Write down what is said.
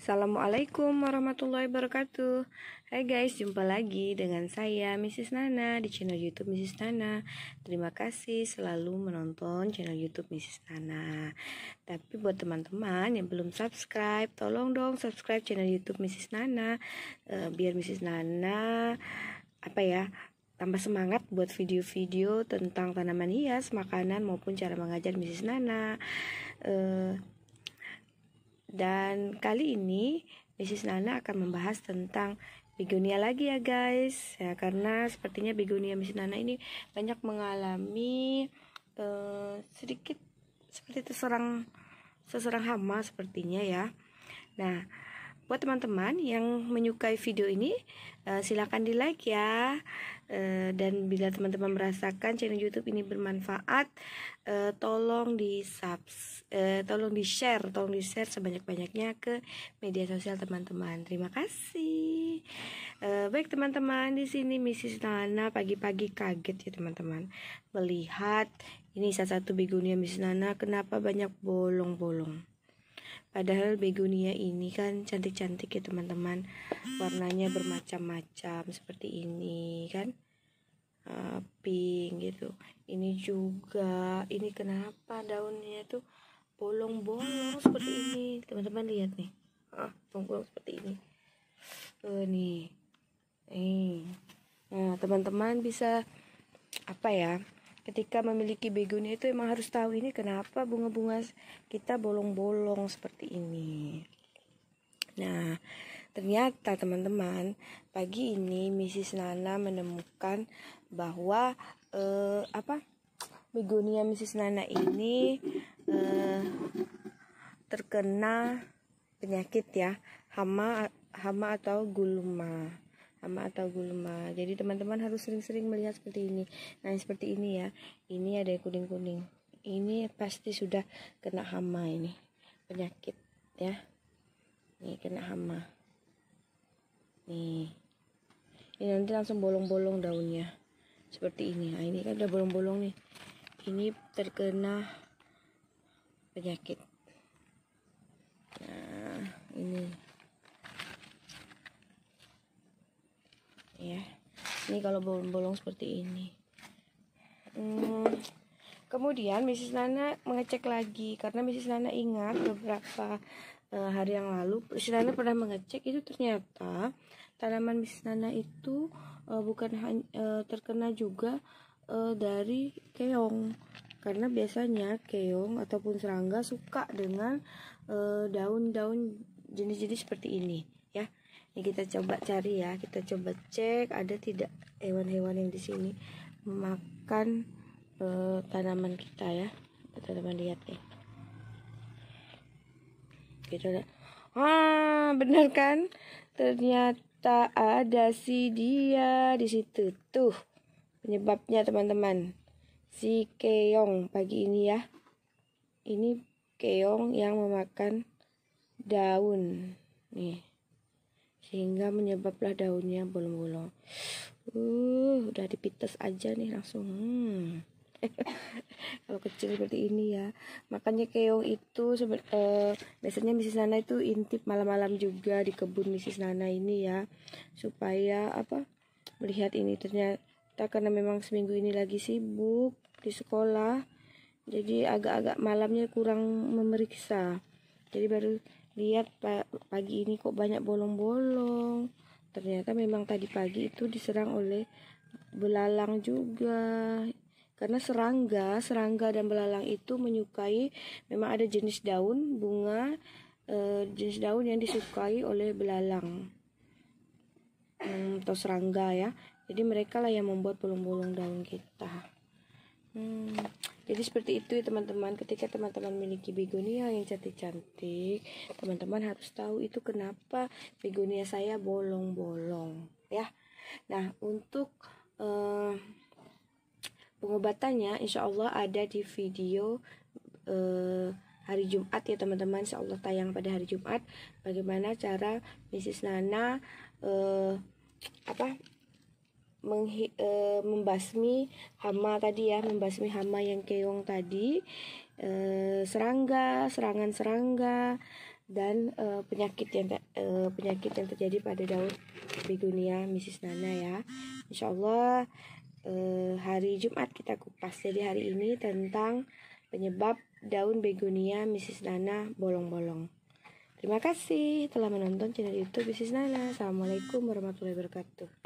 Assalamualaikum warahmatullahi wabarakatuh Hai guys, jumpa lagi dengan saya Mrs. Nana di channel youtube Mrs. Nana Terima kasih selalu menonton channel youtube Mrs. Nana Tapi buat teman-teman yang belum subscribe Tolong dong subscribe channel youtube Mrs. Nana eh, Biar Mrs. Nana Apa ya tambah semangat buat video-video tentang tanaman hias, makanan maupun cara mengajar Mrs. Nana. Uh, dan kali ini Mrs. Nana akan membahas tentang begonia lagi ya guys. Ya karena sepertinya begonia Mrs. Nana ini banyak mengalami uh, sedikit seperti terserang seserang hama sepertinya ya. Nah, Buat teman-teman yang menyukai video ini, uh, eh, silahkan di like ya. Uh, dan bila teman-teman merasakan channel YouTube ini bermanfaat, uh, tolong di subs, uh, tolong di share, tolong di share sebanyak-banyaknya ke media sosial teman-teman. Terima kasih. Uh, baik teman-teman, di sini Mrs. Nana pagi-pagi kaget ya teman-teman, melihat ini salah satu begonia Miss Nana kenapa banyak bolong-bolong. Padahal begonia ini kan cantik-cantik ya teman-teman. Warnanya bermacam-macam seperti ini kan. Uh, pink gitu. Ini juga ini kenapa daunnya tuh bolong-bolong seperti ini. Teman-teman lihat nih. Ah, bolong seperti ini. Uh, nih. Eh. Nah, teman-teman bisa apa ya? ketika memiliki begonia itu emang harus tahu ini kenapa bunga-bunga kita bolong-bolong seperti ini. Nah, ternyata teman-teman, pagi ini Mrs. Nana menemukan bahwa eh, apa? Begonia Mrs. Nana ini eh, terkena penyakit ya, hama hama atau gulma hama atau gulma jadi teman-teman harus sering-sering melihat seperti ini nah seperti ini ya ini ada kuning-kuning ini pasti sudah kena hama ini penyakit ya ini kena hama nih ini nanti langsung bolong-bolong daunnya seperti ini nah ini kan udah bolong-bolong nih ini terkena penyakit nah ini ya ini kalau bolong-bolong seperti ini hmm. kemudian Mrs. Nana mengecek lagi karena Mrs. Nana ingat beberapa uh, hari yang lalu Mrs. Nana pernah mengecek itu ternyata tanaman Mrs. Nana itu uh, bukan uh, terkena juga uh, dari keong karena biasanya keong ataupun serangga suka dengan daun-daun uh, jenis-jenis seperti ini ini ya, kita coba cari ya kita coba cek ada tidak hewan-hewan yang di sini makan uh, eh, tanaman kita ya teman-teman lihat nih kita gitu lihat ah benar kan ternyata ada si dia di situ tuh penyebabnya teman-teman si keong pagi ini ya ini keong yang memakan daun nih sehingga menyebablah daunnya bolong-bolong. Uh, udah dipites aja nih langsung. Hmm. kalau kecil seperti ini ya makanya keong itu sebe- eh, biasanya Mrs Nana itu intip malam-malam juga di kebun Mrs Nana ini ya supaya apa melihat ini ternyata karena memang seminggu ini lagi sibuk di sekolah jadi agak-agak malamnya kurang memeriksa jadi baru lihat pagi ini kok banyak bolong-bolong ternyata memang tadi pagi itu diserang oleh belalang juga karena serangga serangga dan belalang itu menyukai memang ada jenis daun bunga eh, jenis daun yang disukai oleh belalang hmm, atau serangga ya jadi mereka lah yang membuat bolong-bolong daun kita hmm jadi seperti itu ya teman-teman ketika teman-teman memiliki begonia yang cantik-cantik teman-teman harus tahu itu kenapa begonia saya bolong-bolong ya nah untuk eh, pengobatannya insya Allah ada di video eh, hari Jumat ya teman-teman insya Allah tayang pada hari Jumat bagaimana cara Mrs. Nana eh, apa uh, membasmi hama tadi ya, membasmi hama yang keong tadi, uh, serangga, serangan serangga dan uh, penyakit yang uh, penyakit yang terjadi pada daun begonia Mrs Nana ya. Insya Allah hari Jumat kita kupas jadi hari ini tentang penyebab daun begonia Mrs Nana bolong-bolong. Terima kasih telah menonton channel YouTube Bisnis Nana. Assalamualaikum warahmatullahi wabarakatuh.